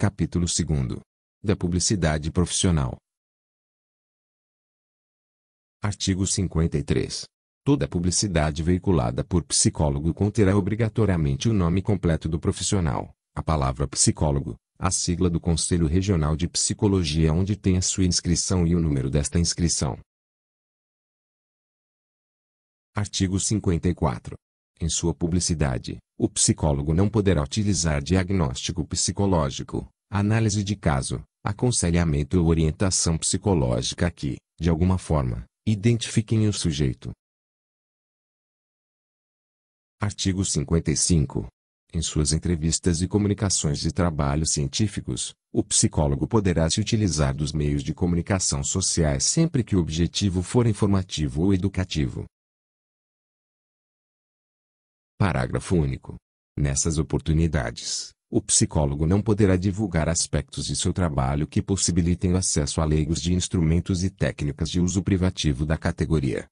Capítulo 2 Da publicidade profissional. Artigo 53. Toda publicidade veiculada por psicólogo conterá obrigatoriamente o nome completo do profissional, a palavra psicólogo, a sigla do Conselho Regional de Psicologia onde tem a sua inscrição e o número desta inscrição. Artigo 54. Em sua publicidade, o psicólogo não poderá utilizar diagnóstico psicológico, análise de caso, aconselhamento ou orientação psicológica que, de alguma forma, identifiquem o sujeito. Artigo 55. Em suas entrevistas e comunicações de trabalhos científicos, o psicólogo poderá se utilizar dos meios de comunicação sociais sempre que o objetivo for informativo ou educativo. Parágrafo único. Nessas oportunidades, o psicólogo não poderá divulgar aspectos de seu trabalho que possibilitem o acesso a leigos de instrumentos e técnicas de uso privativo da categoria.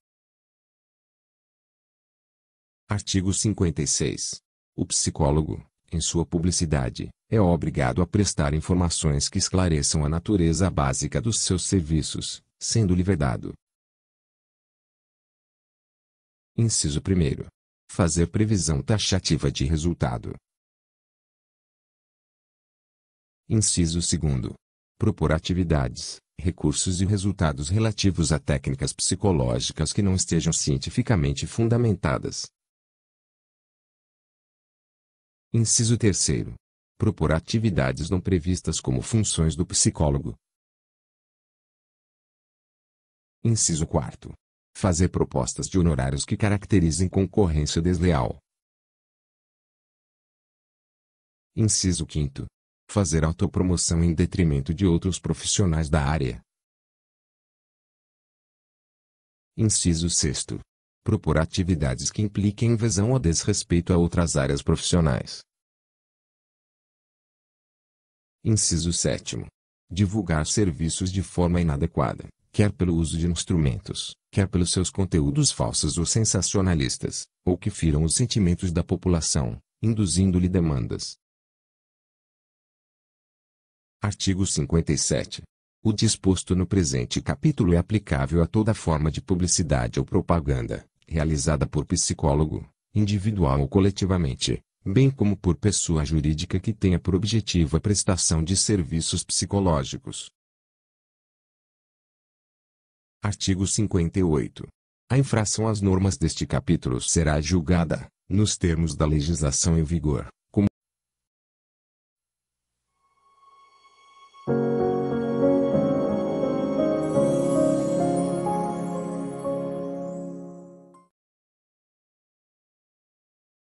Artigo 56. O psicólogo, em sua publicidade, é obrigado a prestar informações que esclareçam a natureza básica dos seus serviços, sendo-lhe vedado. Inciso 1. Fazer previsão taxativa de resultado Inciso 2. Propor atividades, recursos e resultados relativos a técnicas psicológicas que não estejam cientificamente fundamentadas. Inciso 3. Propor atividades não previstas como funções do psicólogo. Inciso 4. Fazer propostas de honorários que caracterizem concorrência desleal. Inciso 5 fazer autopromoção em detrimento de outros profissionais da área. Inciso 6. Propor atividades que impliquem invasão ou desrespeito a outras áreas profissionais. Inciso 7. Divulgar serviços de forma inadequada, quer pelo uso de instrumentos, quer pelos seus conteúdos falsos ou sensacionalistas, ou que firam os sentimentos da população, induzindo-lhe demandas, Artigo 57. O disposto no presente capítulo é aplicável a toda forma de publicidade ou propaganda, realizada por psicólogo, individual ou coletivamente, bem como por pessoa jurídica que tenha por objetivo a prestação de serviços psicológicos. Artigo 58. A infração às normas deste capítulo será julgada, nos termos da legislação em vigor,